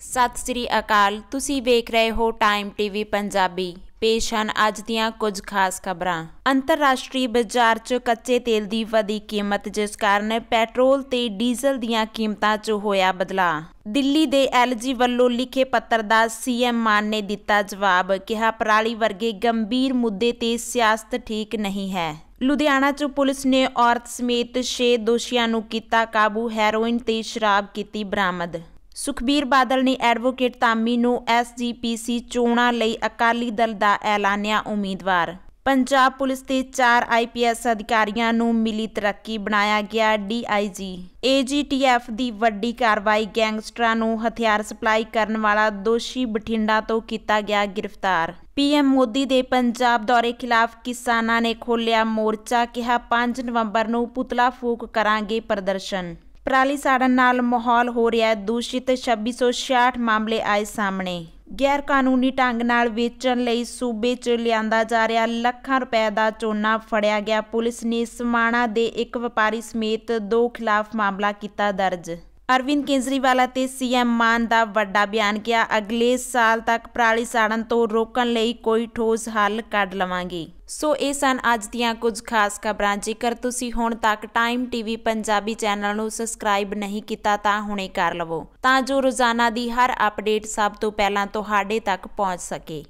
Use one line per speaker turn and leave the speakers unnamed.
ਸਤਿ ਸ੍ਰੀ ਅਕਾਲ ਤੁਸੀਂ ਵੇਖ ਰਹੇ ਹੋ ਟਾਈਮ ਟੀਵੀ ਪੰਜਾਬੀ ਪੇਸ਼ ਹਨ ਅੱਜ ਦੀਆਂ ਕੁਝ ਖਾਸ ਖਬਰਾਂ ਅੰਤਰਰਾਸ਼ਟਰੀ ਬਾਜ਼ਾਰ 'ਚ ਕੱਚੇ ਤੇਲ ਦੀ ਵਧੀ ਕੀਮਤ ਜਿਸ ਕਾਰਨ ਪੈਟਰੋਲ ਤੇ ਡੀਜ਼ਲ ਦੀਆਂ ਕੀਮਤਾਂ 'ਚ ਹੋਇਆ ਬਦਲਾਅ ਦਿੱਲੀ ਦੇ ਐਲਜੀ ਵੱਲੋਂ ਲਿਖੇ ਪੱਤਰ ਦਾ ਸੀਐਮ ਮਾਨ ਨੇ ਦਿੱਤਾ ਜਵਾਬ ਕਿਹਾ ਪਰਾਲੀ ਵਰਗੇ ਗੰਭੀਰ ਮੁੱਦੇ ਤੇ ਸਿਆਸਤ ਠੀਕ ਨਹੀਂ ਹੈ ਲੁਧਿਆਣਾ 'ਚ ਪੁਲਿਸ ਨੇ ਔਰਤ ਸਮੇਤ 6 ਦੋਸ਼ੀਆਂ ਨੂੰ ਕੀਤਾ ਕਾਬੂ ਹੈਰੋਇਨ ਤੇ ਸ਼ਰਾਬ ਕੀਤੀ ਬਰਾਮਦ ਸੁਖਬੀਰ ਬਾਦਲ ਨੇ ਐਡਵੋਕੇਟ ਤਾਮੀ ਨੂੰ ਐਸਜੀਪੀਸੀ ਚੋਣਾਂ ਲਈ ਅਕਾਲੀ ਦਲ ਦਾ ਐਲਾਨਿਆ ਉਮੀਦਵਾਰ ਪੰਜਾਬ ਪੁਲਿਸ ਦੇ 4 ਆਈਪੀਐਸ ਅਧਿਕਾਰੀਆਂ ਨੂੰ ਮਿਲੀ ਤਰੱਕੀ ਬਣਾਇਆ ਗਿਆ ਡੀਆਈਜੀ ਏਜੀਟੀਐਫ ਦੀ ਵੱਡੀ ਕਾਰਵਾਈ ਗੈਂਗਸਟਰਾਂ ਨੂੰ ਹਥਿਆਰ ਸਪਲਾਈ ਕਰਨ ਵਾਲਾ ਦੋਸ਼ੀ ਬਠਿੰਡਾ ਤੋਂ ਕੀਤਾ ਗਿਆ ਗ੍ਰਿਫਤਾਰ ਪੀਐਮ ਮੋਦੀ ਦੇ ਪੰਜਾਬ ਦੌਰੇ ਖਿਲਾਫ ਕਿਸਾਨਾਂ ਨੇ ਖੋਲ੍ਹਿਆ ਮੋਰਚਾ ਕਿਹਾ 5 ਨਵੰਬਰ ਨੂੰ ਪੁਤਲਾ ਫੂਕ ਕਰਾਂਗੇ ਪ੍ਰਦਰਸ਼ਨ ਪਰਾਲੀ ਸਾੜਨ ਨਾਲ ਮਾਹੌਲ ਹੋ ਰਿਹਾ ਦੂਸ਼ਿਤ 2666 ਮਾਮਲੇ ਆਏ ਸਾਹਮਣੇ ਗੈਰ ਕਾਨੂੰਨੀ ਢੰਗ ਨਾਲ ਵੇਚਣ ਲਈ ਸੂਬੇ 'ਚ ਲਿਆਂਦਾ ਜਾ ਰਿਹਾ ਲੱਖਾਂ ਰੁਪਏ ਦਾ ਚੋਨਾ ਫੜਿਆ ਗਿਆ ਪੁਲਿਸ ਨੇ ਸਮਾਣਾ ਦੇ ਇੱਕ ਵਪਾਰੀ ਸਮੇਤ ਦੋ ਖਿਲਾਫ ਮਾਮਲਾ ਕੀਤਾ ਦਰਜ ਅਰਵਿੰਦ ਕੇਜਰੀਵਾਲ ਅਤੇ ਸੀਐਮ ਮਾਨ ਦਾ ਵੱਡਾ ਬਿਆਨ ਗਿਆ ਅਗਲੇ ਸਾਲ ਤੱਕ ਪ੍ਰਾਲੀ ਸਾੜਨ ਤੋਂ ਰੋਕਣ ਲਈ ਕੋਈ ਠੋਸ ਹੱਲ ਕੱਢ ਲਵਾਂਗੇ ਸੋ ਇਹ ਸਨ ਅੱਜ ਦੀਆਂ ਕੁਝ ਖਾਸ ਖਬਰਾਂ ਜੇਕਰ ਤੁਸੀਂ ਹੁਣ ਤੱਕ ਟਾਈਮ ਟੀਵੀ ਪੰਜਾਬੀ ਚੈਨਲ ਨੂੰ ਸਬਸਕ੍ਰਾਈਬ ਨਹੀਂ ਕੀਤਾ ਤਾਂ ਹੁਣੇ ਕਰ ਲਵੋ ਤਾਂ ਜੋ ਰੋਜ਼ਾਨਾ ਦੀ ਹਰ ਅਪਡੇਟ ਸਭ ਤੋਂ ਪਹਿਲਾਂ ਤੁਹਾਡੇ ਤੱਕ ਪਹੁੰਚ ਸਕੇ